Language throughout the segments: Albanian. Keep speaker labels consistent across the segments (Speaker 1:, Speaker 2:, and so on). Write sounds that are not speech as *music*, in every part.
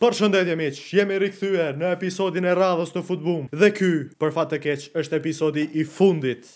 Speaker 1: Për shëndetje miq, jemi rikthyer në episodin e radhës të Futboom. Dhe ky, për fat të keq, është episodi i fundit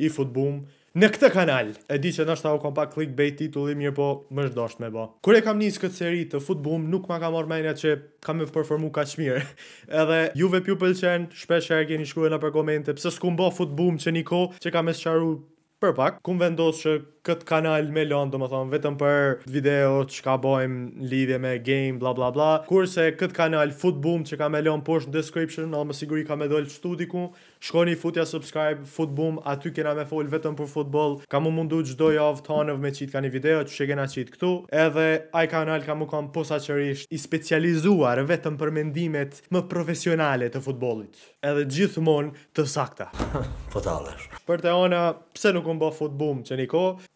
Speaker 1: i Futboom në këtë kanal. E di që ndoshta u kam pak clickbait titulli, mirë po, më është me bë. Kur e kam nisë këtë seri të Futboom, nuk ma ka marrë mendja që kam më performu kaq mirë. *laughs* Edhe juve ju pëlqen, shpesh herë keni shkruar në për komente pse s'kum bë Futboom që ko që kam e sqaruar për pak, kum vendos që këtë kanal me lonë, do më thonë, vetëm për video që ka bojmë lidhje me game, bla bla bla. Kurse këtë kanal Footboom që ka me lonë poshtë në description, në më siguri ka me dollë qëtu diku, shkoni futja subscribe, Footboom, aty kena me folë vetëm për futbol, ka mu mundu çdo javë të me qitë ka një video që që kena qitë këtu, edhe aj kanal ka mu kam posa qërisht i specializuar vetëm për mendimet më profesionale të futbolit, edhe gjithmonë të sakta. Fotalesh. *laughs* Po për të ona, pse nuk u bë Footboom që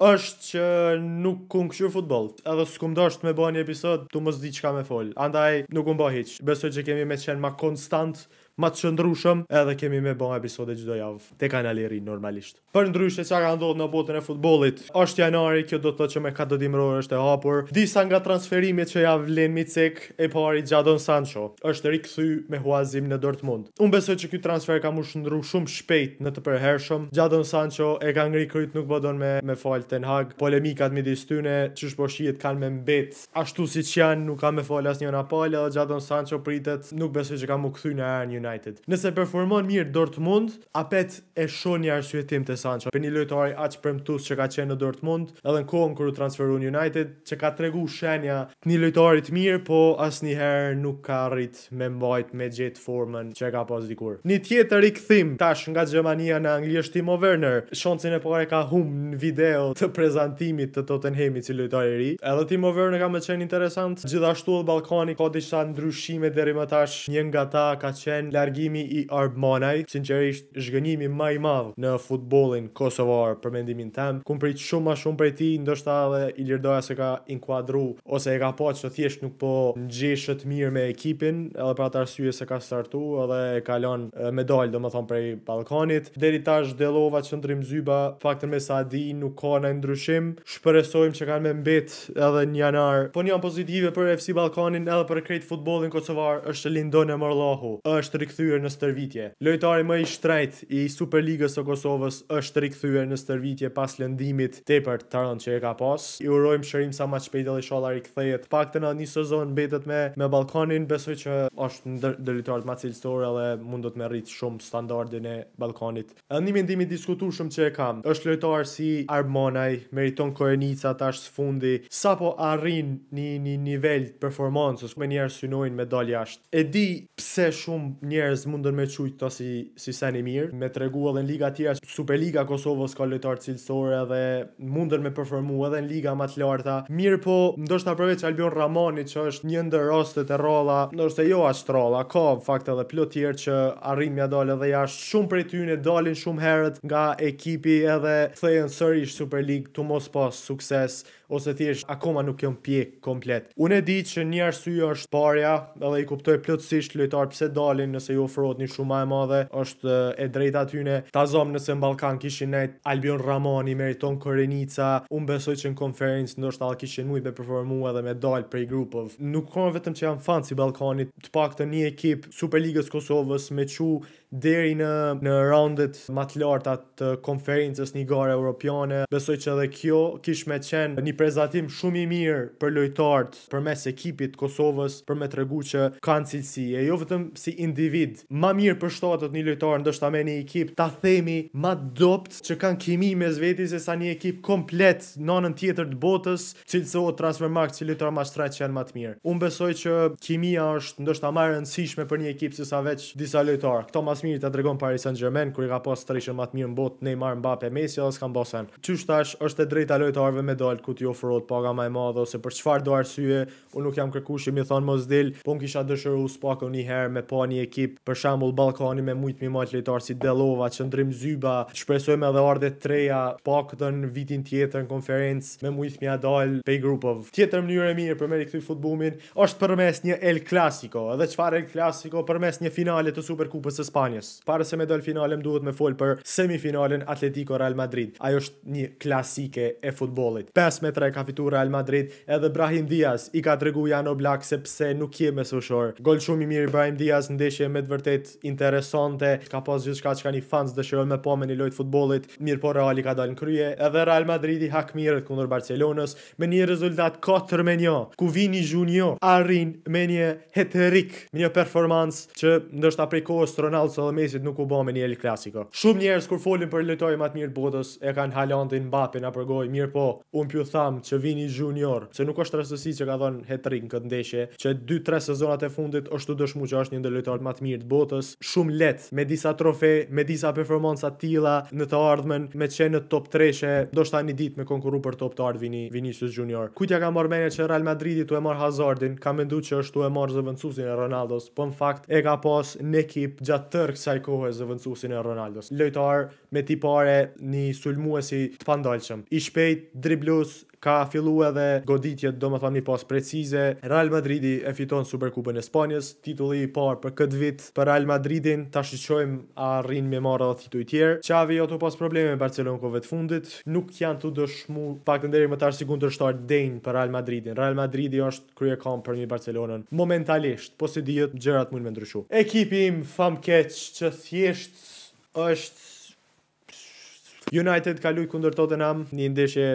Speaker 1: është që nuk ku në këshur futbol edhe së këmë dështë me bëha një episod tu mësë di qka me fol andaj nuk unë bëha hiq besoj që kemi me qenë ma konstant Ma të shëndrushëm edhe kemi me bon episode gjdo javë te kanali rinë normalisht. Për ndryshe që ka ndodhë në botën e futbolit, është janari, kjo do të që me ka do dimërorë është e hapur, disa nga transferimit që ja vlenë mi e pari Gjadon Sancho, është rikëthy me huazim në Dortmund. Unë besoj që kjo transfer ka mu shëndru shumë shpejt në të përhershëm, Gjadon Sancho e ka ngri kryt nuk bëdon po me, me falë ten hag, polemikat mi distyne, që po shposhijet kanë me mbet, ashtu si që janë, nuk ka me falë as një Sancho pritet, nuk besoj ka në një United. Nëse performon mirë Dortmund, apet e shon një arsyetim të Sancho. Për një lojtari aq premtues që ka qenë në Dortmund, edhe në kohën kur u transferu në United, që ka tregu shenja të një lojtari të mirë, po asnjëherë nuk ka arrit me mbajt me gjet formën që ka pas dikur. Një tjetër rikthim tash nga Gjermania në Angli është Timo Werner. Shoncin e parë ka humb në video të prezantimit të Tottenhamit si lojtari i ri. Edhe Timo Werner ka më qenë interesant. Gjithashtu Ballkani ka disa ndryshime deri më tash. Një nga ata ka qenë largimi i Arb Manaj, sinqerisht zhgënimi më i madh në futbollin kosovar për mendimin tim. Ku prit shumë më shumë prej tij, ndoshta edhe Ilir Doja se ka inkuadru ose e ka pa po, që thjesht nuk po ngjeshët mirë me ekipin, edhe për atë arsye se ka startu edhe e ka lënë medal domethënë prej Ballkanit. Deri tash Dellova çndrim zyba, faktën me Sadi nuk ka ndonjë ndryshim. Shpresojmë që kanë me mbet edhe në janar. Po një pozitive për FC Ballkanin edhe për krejt futbollin kosovar është Lindon Morllahu. Është rikthyer në stërvitje. Lojtari më i shtrejt i Superligës së Kosovës është rikthyer në stërvitje pas lëndimit tepër të rëndë që e ka pas. I urojmë shërim sa më të shpejtë dhe inshallah rikthehet. Paktën në një sezon mbetet me me Ballkanin, besoj që është ndër lojtarët më cilësorë dhe mund do të merrit shumë standardin e Ballkanit. Ëndimi i ndimit diskutueshëm që e kam është lojtar si Armonaj, meriton Korenica tash së fundi, sapo arrin në një nivel performancës, me njerë synojnë me dalë jashtë. E di pse shumë njerëz mundën me çuj këto si si i mirë, me tregu edhe në liga të tjera, Superliga Kosovës ka lojtar cilësorë edhe mundën me performu edhe në liga më të larta. Mirë po, ndoshta përveç Albion Ramani që është një ndër rastet e rrolla, ndoshta jo as trolla, ka fakt edhe plot tjerë që arrin mja dalë edhe jashtë shumë prej tyre dalin shumë herët nga ekipi edhe thejën sërish Super League të mos pas sukses ose thjesht akoma nuk jam pjek komplet. Unë e di që një arsye është parja, edhe i kuptoj plotësisht lojtar pse dalin në nëse ju ofrohet një shumë e madhe, është eh, e drejtë aty ne. Ta zom nëse në Ballkan kishin ne Albion Ramoni, meriton Korenica, un besoj që në konferencë ndoshta ai kishin shumë të performuar edhe me dal prej grupov. Nuk ka vetëm që janë fan si Ballkanit, të paktën një ekip Superligës Kosovës me çu deri në në raundet më të larta të konferencës ligare europiane. Besoj që edhe kjo kish me qenë një prezantim shumë i mirë për lojtarët përmes ekipit Kosovës për me tregu që kanë cilësi, e jo vetëm si individ individ më mirë për shtohet atë një lojtar ndoshta me një ekip ta themi më dopt që kanë kimi mes vetes se sa një ekip komplet nonën tjetër të botës cilëso transfer mark cili lojtar më shtrat që janë më të mirë un besoj që kimia është ndoshta më e rëndësishme për një ekip sesa veç disa lojtar këto më shumë ta tregon Paris Saint-Germain kur i ka pasur trishën më të mirë në botë Neymar Mbappe Messi dhe s'ka mbosen çysh është e drejta lojtarëve me dal ku ti ofrohet paga më e madhe ose për çfarë do arsye un nuk jam kërkushim i thon mos dil po un kisha dëshëruar spa këni herë me pa një ekip ekip, për shembull Ballkani me shumë më mat lojtar si Dellova, Çndrim Zyba, shpresojmë edhe ardhe treja paktën vitin tjetër në konferencë me shumë më dal pe group of. Tjetër mënyrë e mirë për me këtë futbollin është përmes një El Clasico, edhe çfarë El Clasico përmes një finale të Superkupës së Spanjës. Para se me dal finale më duhet me fol për semifinalen Atletico Real Madrid. Ajo është një klasike e futbollit. 5 me 3 ka fituar Real Madrid, edhe Brahim Diaz i ka treguar Jan Oblak sepse nuk je me sushor. Gol shumë i mirë Brahim Diaz ndeshje me të vërtet interesante, ka pas gjithë shka që ka një fans dëshiroj me po me një lojtë futbolit, mirë po Reali ka dalë në krye, edhe Real Madridi hak mirët kundur Barcelonës, me një rezultat 4 me ku vini junior, arrin me një heterik, me një performancë që ndoshta prej kohës Ronaldo së dhe mesit nuk u bo me një El Clasico. Shumë njerës kur folin për më matë mirë botës, e kanë halantin bapin apër goj, mirë po, unë pju thamë që vini junior, se nuk është rastësi që ka dhënë heterik në këtë ndeshje, që 2-3 sezonat e fundit është të që është një ndër lojtojt të mirë të botës, shumë letë me disa trofe, me disa të tila në të ardhmen, me të qenë në top 3-she, do shta një dit me konkuru për top të ardhë vini, Vinicius Junior. Kujtja ka marrë menje që Real Madridi të e marrë Hazardin, ka menduar që është të e marrë zëvendësuesin e Ronaldos, po në fakt e ka pas në ekip gjatë tërë kësaj kohë e e Ronaldos. Lojtar me tipare një sulmuesi të pandalqëm. I shpejt, driblus, ka filluar edhe goditjet do më thamë pas precize. Real Madridi e fiton Superkupën e Spanjës, titulli i parë për këtë vit për Real Madridin, ta shqyqojmë a rrinë me edhe dhe titulli tjerë. Xavi jo të pas probleme me Barcelonkove të fundit, nuk janë të dëshmu pak të më të si kundë të shtarë denjë për Real Madridin. Real Madridi është krye për një Barcelonën momentalisht, po si dhjetë gjërat mund me ndryshu. Ekipi im fam keq që thjesht është United ka lujt kundër Tottenham, një ndeshje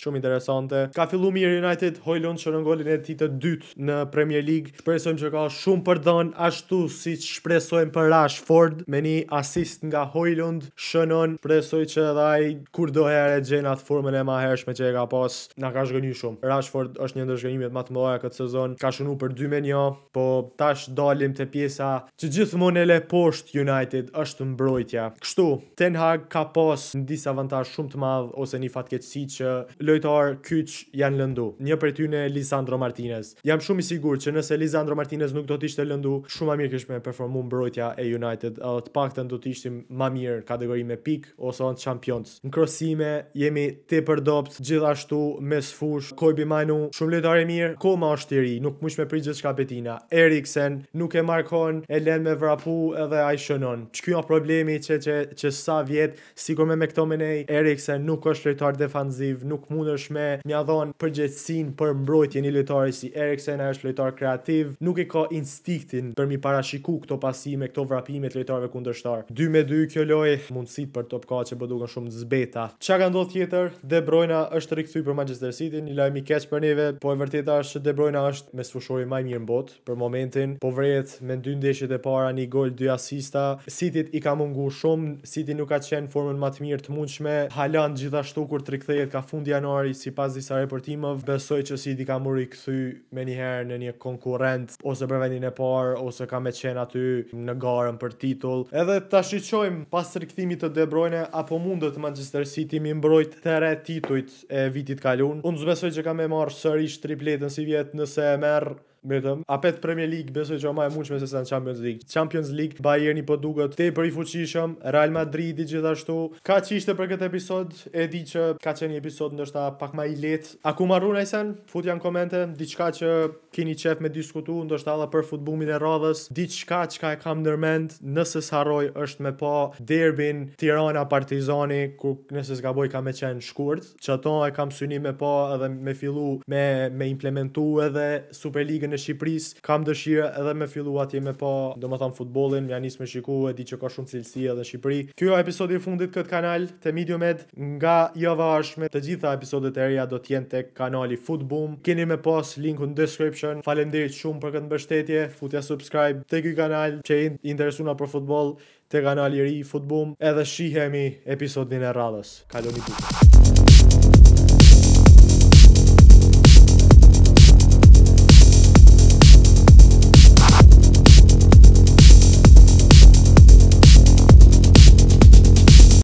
Speaker 1: shumë interesante. Ka fillu mirë United, Hojlund shërën golin e titë dytë në Premier League. Shpresojmë që ka shumë për dhënë ashtu si shpresojmë për Rashford me një asist nga Hojlund shënon. presoj që edhe ai kur do herë gjen atë formën e mahershme që e ka pas, na ka zgjënë shumë. Rashford është një ndër zgjënimet më të mëdha këtë sezon. Ka shënu për 2 me 1, po tash dalim te pjesa që gjithmonë le poshtë United është mbrojtja. Kështu, Ten Hag ka pas disa disavantazh shumë të madh ose një fatkeqësi që lojtar kyç janë lëndu. Një prej tyre është Lisandro Martinez. Jam shumë i sigurt që nëse Lisandro Martinez nuk do të ishte lëndu, shumë më mirë kishte me performuar mbrojtja e United, edhe të paktën do të ishim më mirë kategori me pik ose on Champions. Në krosime jemi tepër dopt gjithashtu me sfush, Kobe Mainu, shumë lojtar i mirë, koma është i ri, nuk mund të më prit gjithçka Betina. Eriksen nuk e markon, e lën me vrapu edhe ai shënon. Ç'ka jo problemi që që, që sa vjet, sikur me me këto Eriksen nuk është lojtar defanziv, nuk mundesh me mja dhon përgjegjësinë për mbrojtjen i lojtarit si Eriksen, ai është lojtar kreativ, nuk e ka instiktin për mi parashiku këto pasime, këto vrapime të lojtarëve kundërshtar. 2 me 2 kjo lojë, mundësit për top kaçe po duken shumë zbeta. Çka ka ndodhur tjetër? De Bruyne është rikthyer për Manchester City, një lajm i keq për neve, po e vërteta është De Bruyne është me sfushori më i mirë në botë për momentin, po vret me dy ndeshjet e para, një gol, dy asista. City i ka munguar shumë, City nuk ka qenë në formën më të mirë të mundshme. Haaland gjithashtu kur të rikthehet ka fundi januari si pas disa reportimëve, besoj që si di ka muri rikëthy me njëherë në një konkurent, ose për vendin e parë, ose ka me qenë aty në garën për titull. Edhe të shqyqojmë pas rikëthimit të De Bruyne, apo mundët Manchester City mi mbrojt të re titujt e vitit kalun. Unë zbesoj që ka me marë sërish tripletën si vjetë nëse e merë Betëm. A pet Premier League, besoj që o e mundshme me se se në Champions League. Champions League, Bayerni po duket, te për i fuqishëm, Real Madrid i gjithashtu. Ka që për këtë episod, e di që ka qenë një episod ndoshta pak ma i let. A ku marru në esen, fut janë komente, diçka që kini qef me diskutu, ndoshta edhe alla për futbumin e radhës, diçka që ka e kam nërmend, nëse s'haroj është me pa derbin, tirana, partizani, ku nëse s'ka boj ka me qenë shkurt, që ato e kam syni me pa edhe me fillu, me, me implementu edhe Super e Shqipërisë. Kam dëshirë edhe me fillu atje me pa, domethën futbollin, ja nis me shikuar, e di që ka shumë cilësi edhe Shqipëri. Ky është episodi i fundit këtë kanal te Mediumed nga java Të gjitha episodet e reja do të jenë tek kanali Footboom. Keni me pos linkun në description. Faleminderit shumë për këtë mbështetje. Futja subscribe te ky kanal që i interesuar për futboll te kanali i ri Footboom. Edhe shihemi episodin e radhës. Kaloni bukur.